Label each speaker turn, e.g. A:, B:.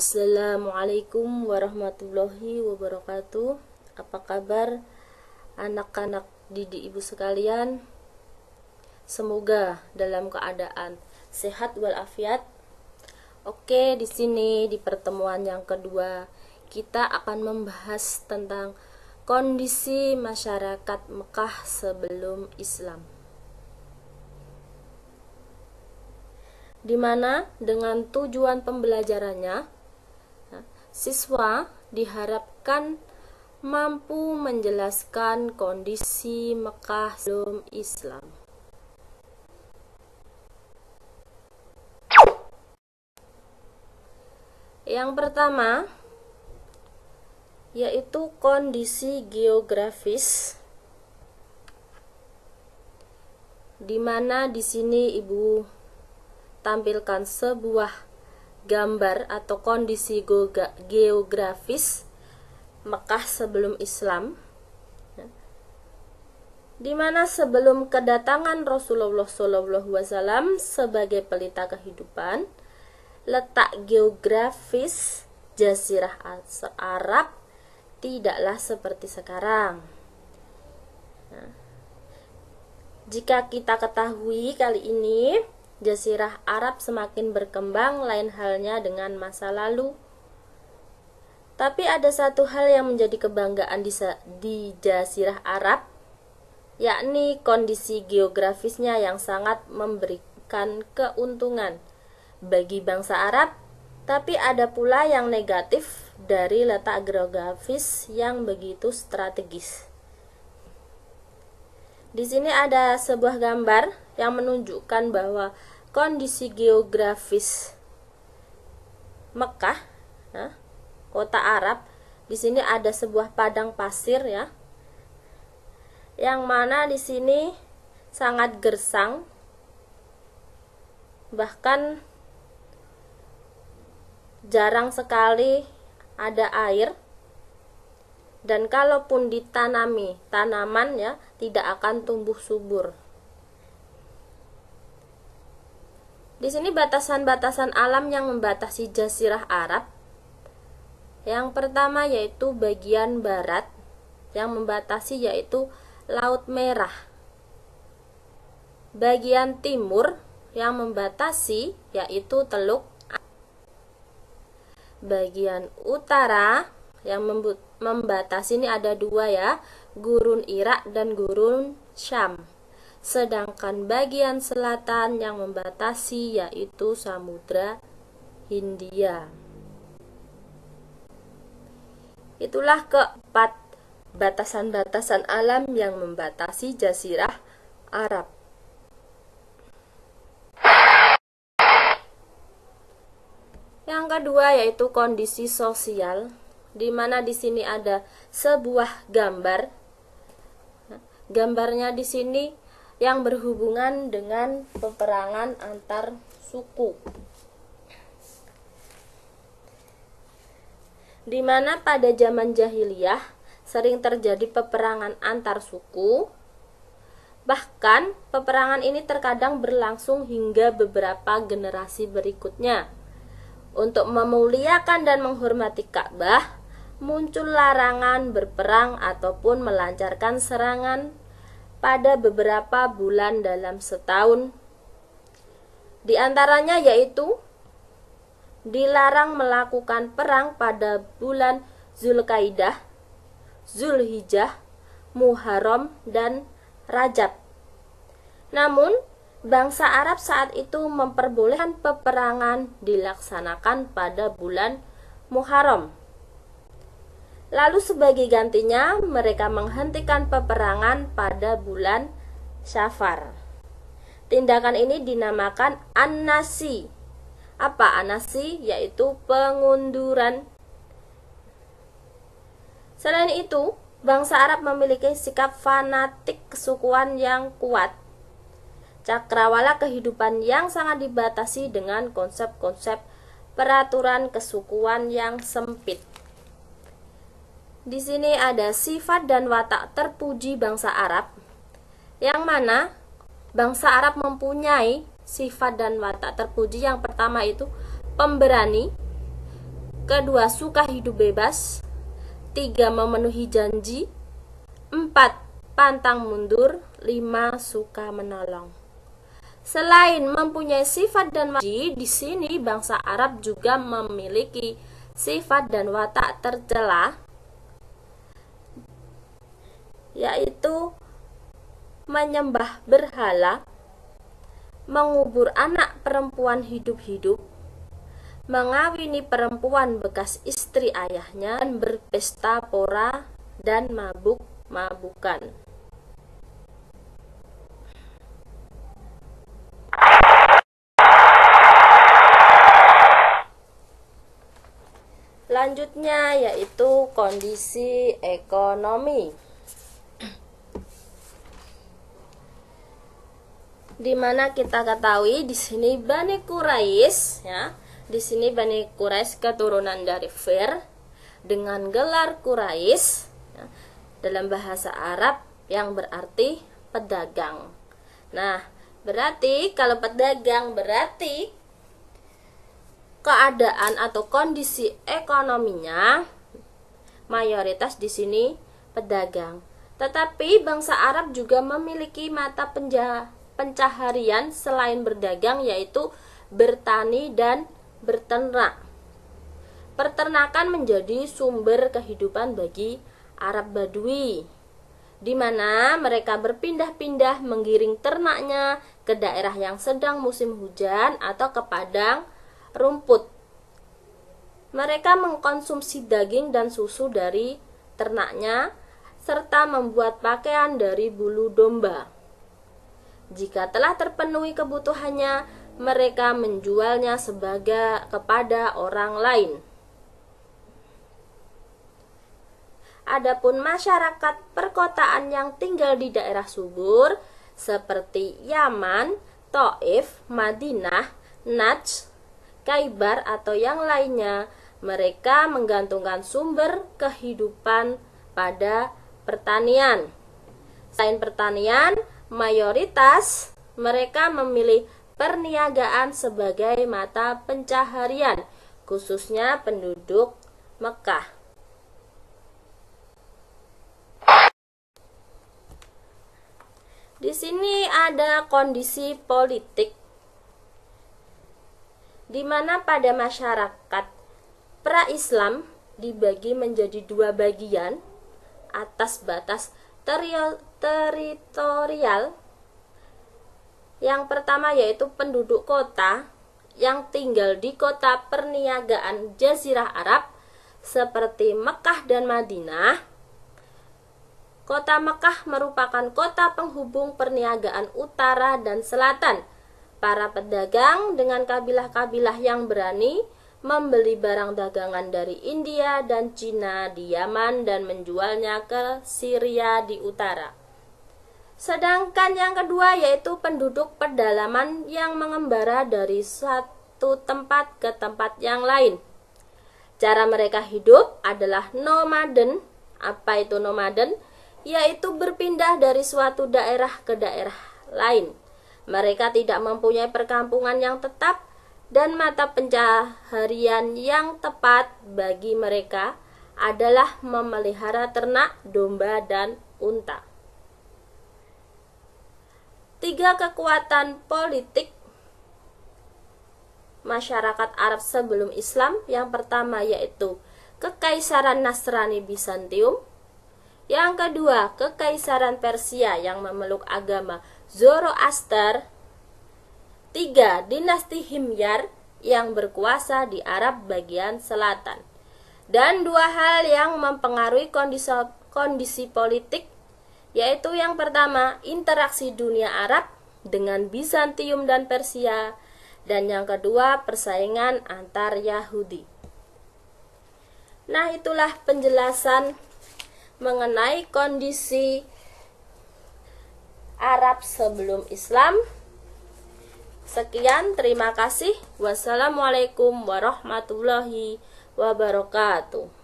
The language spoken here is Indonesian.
A: Assalamualaikum warahmatullahi wabarakatuh. Apa kabar anak-anak didik ibu sekalian? Semoga dalam keadaan sehat walafiat. Oke, di sini di pertemuan yang kedua kita akan membahas tentang kondisi masyarakat Mekah sebelum Islam. Dimana dengan tujuan pembelajarannya Siswa diharapkan mampu menjelaskan kondisi Mekah sebelum Islam. Yang pertama yaitu kondisi geografis di mana di sini Ibu tampilkan sebuah gambar atau kondisi geografis Mekah sebelum Islam ya. di mana sebelum kedatangan Rasulullah SAW sebagai pelita kehidupan, letak geografis Jazirah Arab tidaklah seperti sekarang. Nah, jika kita ketahui kali ini, Jazirah Arab semakin berkembang, lain halnya dengan masa lalu. Tapi ada satu hal yang menjadi kebanggaan di, di Jazirah Arab, yakni kondisi geografisnya yang sangat memberikan keuntungan bagi bangsa Arab, tapi ada pula yang negatif dari letak geografis yang begitu strategis. Di sini ada sebuah gambar yang menunjukkan bahwa kondisi geografis Mekah, ya, kota Arab, di sini ada sebuah padang pasir ya, yang mana di sini sangat gersang, bahkan jarang sekali ada air dan kalaupun ditanami tanaman ya tidak akan tumbuh subur Di sini batasan-batasan alam yang membatasi jazirah Arab. Yang pertama yaitu bagian barat yang membatasi yaitu Laut Merah. Bagian timur yang membatasi yaitu Teluk bagian utara yang membatasi ini ada dua ya, gurun Irak dan gurun Syam sedangkan bagian selatan yang membatasi yaitu Samudra Hindia. Itulah keempat batasan-batasan alam yang membatasi jazirah Arab. Yang kedua yaitu kondisi sosial, di mana di sini ada sebuah gambar. Gambarnya di sini yang berhubungan dengan peperangan antar suku. Di mana pada zaman jahiliyah sering terjadi peperangan antar suku. Bahkan peperangan ini terkadang berlangsung hingga beberapa generasi berikutnya. Untuk memuliakan dan menghormati Ka'bah, muncul larangan berperang ataupun melancarkan serangan pada beberapa bulan dalam setahun. Di antaranya yaitu dilarang melakukan perang pada bulan Zulkaidah, Zulhijjah, Muharram, dan Rajab. Namun, bangsa Arab saat itu memperbolehkan peperangan dilaksanakan pada bulan Muharram. Lalu sebagai gantinya mereka menghentikan peperangan pada bulan Syafar. Tindakan ini dinamakan anasi. Apa anasi? Yaitu pengunduran. Selain itu, bangsa Arab memiliki sikap fanatik kesukuan yang kuat. Cakrawala kehidupan yang sangat dibatasi dengan konsep-konsep peraturan kesukuan yang sempit. Di sini ada sifat dan watak terpuji bangsa Arab, yang mana bangsa Arab mempunyai sifat dan watak terpuji. Yang pertama itu pemberani, kedua suka hidup bebas, tiga memenuhi janji, empat pantang mundur, lima suka menolong. Selain mempunyai sifat dan watak, di sini bangsa Arab juga memiliki sifat dan watak tercela yaitu menyembah berhala, mengubur anak perempuan hidup-hidup, mengawini perempuan bekas istri ayahnya, dan berpesta pora dan mabuk-mabukan. Selanjutnya yaitu kondisi ekonomi. dimana kita ketahui di sini Bani Quraisy ya di sini Bani Quraisy keturunan dari Fir dengan gelar Quraisy ya, dalam bahasa Arab yang berarti pedagang. Nah, berarti kalau pedagang berarti keadaan atau kondisi ekonominya mayoritas di sini pedagang. Tetapi bangsa Arab juga memiliki mata penjara pencaharian selain berdagang yaitu bertani dan berternak. Perternakan menjadi sumber kehidupan bagi Arab Badui, di mana mereka berpindah-pindah menggiring ternaknya ke daerah yang sedang musim hujan atau ke padang rumput. Mereka mengkonsumsi daging dan susu dari ternaknya serta membuat pakaian dari bulu domba. Jika telah terpenuhi kebutuhannya, mereka menjualnya sebagai kepada orang lain. Adapun masyarakat perkotaan yang tinggal di daerah subur seperti Yaman, Taif, Madinah, Najd, Kaibar atau yang lainnya, mereka menggantungkan sumber kehidupan pada pertanian. Selain pertanian, mayoritas mereka memilih perniagaan sebagai mata pencaharian, khususnya penduduk Mekah. Di sini ada kondisi politik di mana pada masyarakat pra-Islam dibagi menjadi dua bagian atas batas teritorial yang pertama yaitu penduduk kota yang tinggal di kota perniagaan Jazirah Arab seperti Mekah dan Madinah. Kota Mekah merupakan kota penghubung perniagaan utara dan selatan. Para pedagang dengan kabilah-kabilah yang berani membeli barang dagangan dari India dan Cina di Yaman dan menjualnya ke Syria di utara. Sedangkan yang kedua yaitu penduduk pedalaman yang mengembara dari satu tempat ke tempat yang lain. Cara mereka hidup adalah nomaden. Apa itu nomaden? Yaitu berpindah dari suatu daerah ke daerah lain. Mereka tidak mempunyai perkampungan yang tetap dan mata pencaharian yang tepat bagi mereka adalah memelihara ternak, domba, dan unta tiga kekuatan politik masyarakat Arab sebelum Islam. Yang pertama yaitu Kekaisaran Nasrani Bizantium. Yang kedua, Kekaisaran Persia yang memeluk agama Zoroaster. Tiga, Dinasti Himyar yang berkuasa di Arab bagian selatan. Dan dua hal yang mempengaruhi kondisi, kondisi politik yaitu yang pertama interaksi dunia Arab dengan Bizantium dan Persia, dan yang kedua persaingan antar Yahudi. Nah, itulah penjelasan mengenai kondisi Arab sebelum Islam. Sekian, terima kasih. Wassalamualaikum warahmatullahi wabarakatuh.